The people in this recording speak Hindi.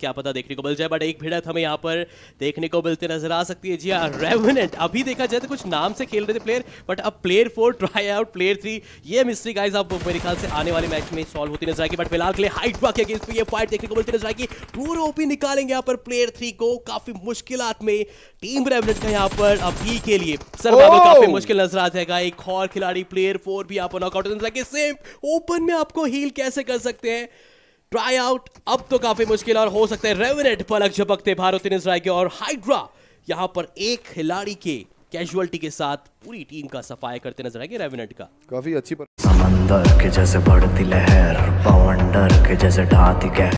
क्या पता देखने को मिल जाए बट एक भिड़त हमें यहाँ पर देखने को मिलते नजर आ सकती है जी हाँ रेवनेंट अभी देखा जाए तो कुछ नाम से खेल रहे थे प्लेयर बट अब player four try out player three ये मिस्ट्री गाइज आप मेरे ख्याल से आने वाले मैच में सॉल्व होती नजर आएगी बट फिलहाल के लिए हाइट बा के अगेंस्ट ये फाइट देखने को मिलती नजर आएगी पूरे ओपी निकालेंगे यहाँ पर प्लेयर थ्री को काफी मुश्किल में टीम रेवनेंट का यहाँ पर अभी के लिए सर बाबू oh! काफी मुश्किल नजर आ जाएगा एक और खिलाड़ी प्लेयर फोर भी यहाँ पर नॉकआउट सेम ओपन में आपको हील कैसे कर सकते हैं ट्राई आउट अब तो काफी मुश्किल और हो सकते हैं रेवरेट पलक झपकते भारतीय इसराइल के और हाइड्रा यहां पर एक खिलाड़ी के कैजुअलिटी के साथ पूरी टीम का सफाया करते नजर आएंगे रेविनेट का काफी अच्छी पर... समंदर के जैसे बढ़ती लहर पवंडर के जैसे ढाती गहर